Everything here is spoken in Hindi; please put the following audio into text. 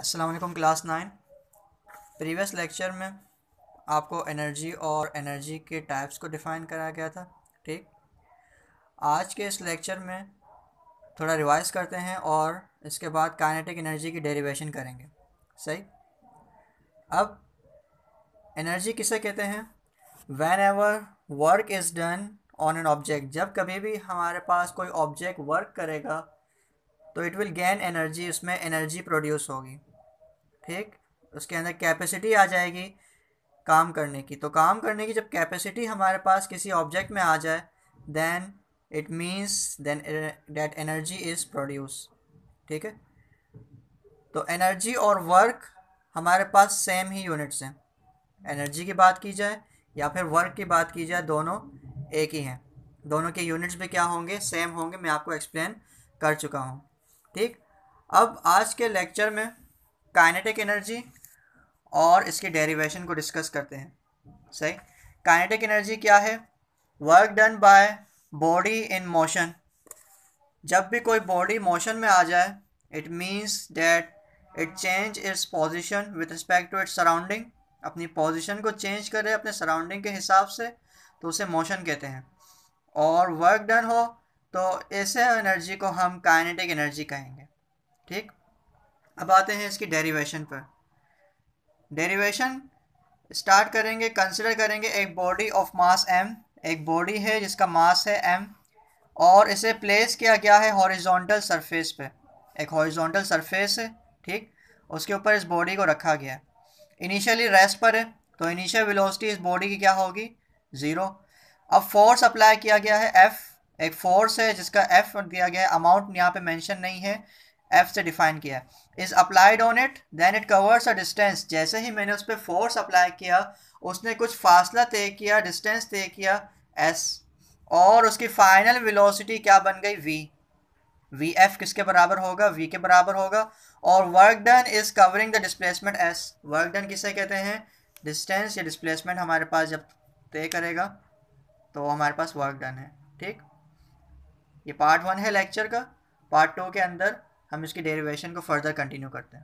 अस्सलाम वालेकुम क्लास नाइन प्रीवियस लेक्चर में आपको एनर्जी और एनर्जी के टाइप्स को डिफ़ाइन कराया गया था ठीक आज के इस लेक्चर में थोड़ा रिवाइज करते हैं और इसके बाद काइनेटिक एनर्जी की डेरिवेशन करेंगे सही अब एनर्जी किसे कहते हैं whenever work is done on an object जब कभी भी हमारे पास कोई ऑब्जेक्ट वर्क करेगा तो इट विल गेन एनर्जी उसमें एनर्जी प्रोड्यूस होगी ठीक उसके अंदर कैपेसिटी आ जाएगी काम करने की तो काम करने की जब कैपेसिटी हमारे पास किसी ऑब्जेक्ट में आ जाए then it means then that energy is produce ठीक है तो एनर्जी और वर्क हमारे पास सेम ही यूनिट्स हैं एनर्जी की बात की जाए या फिर वर्क की बात की जाए दोनों एक ही हैं दोनों के यूनिट्स भी क्या होंगे सेम होंगे मैं आपको एक्सप्लेन कर चुका हूँ ठीक अब आज के लेक्चर में काइनेटिक एनर्जी और इसके डेरिवेशन को डिस्कस करते हैं सही काइनेटिक एनर्जी क्या है work done by body in motion जब भी कोई बॉडी मोशन में आ जाए it means that it change its position with respect to its surrounding अपनी पोजीशन को चेंज करे अपने सराउंडिंग के हिसाब से तो उसे मोशन कहते हैं और वर्क डन हो तो ऐसे एनर्जी को हम काइनेटिक एनर्जी कहेंगे ठीक अब आते हैं इसकी डेरिवेशन पर डेरिवेशन स्टार्ट करेंगे कंसिडर करेंगे एक बॉडी ऑफ मास एम एक बॉडी है जिसका मास है एम और इसे प्लेस किया गया है हॉरिजॉन्टल सरफेस पे एक हॉरिजॉन्टल सरफेस है ठीक उसके ऊपर इस बॉडी को रखा गया है इनिशियली रेस्ट पर है तो इनिशियल वेलोसिटी इस बॉडी की क्या होगी ज़ीरो अब फोर्स अप्लाई किया गया है एफ़ एक फोर्स है जिसका एफ दिया गया है अमाउंट यहाँ पे मेंशन नहीं है एफ से डिफाइन किया है is applied on it then it covers a distance जैसे ही मैंने उस पर फोर्स अप्लाई किया उसने कुछ फासला तय किया डिस्टेंस तय किया एस और उसकी फाइनल वेलोसिटी क्या बन गई वी वी एफ किसके बराबर होगा वी के बराबर होगा और work done is covering the displacement S work done किसे कहते हैं डिस्टेंस या डिस्प्लेसमेंट हमारे पास जब तय करेगा तो हमारे पास वर्क डन है ठीक ये पार्ट वन है लेक्चर का पार्ट टू के अंदर हम इसकी डेरिवेशन को फर्दर कंटिन्यू करते हैं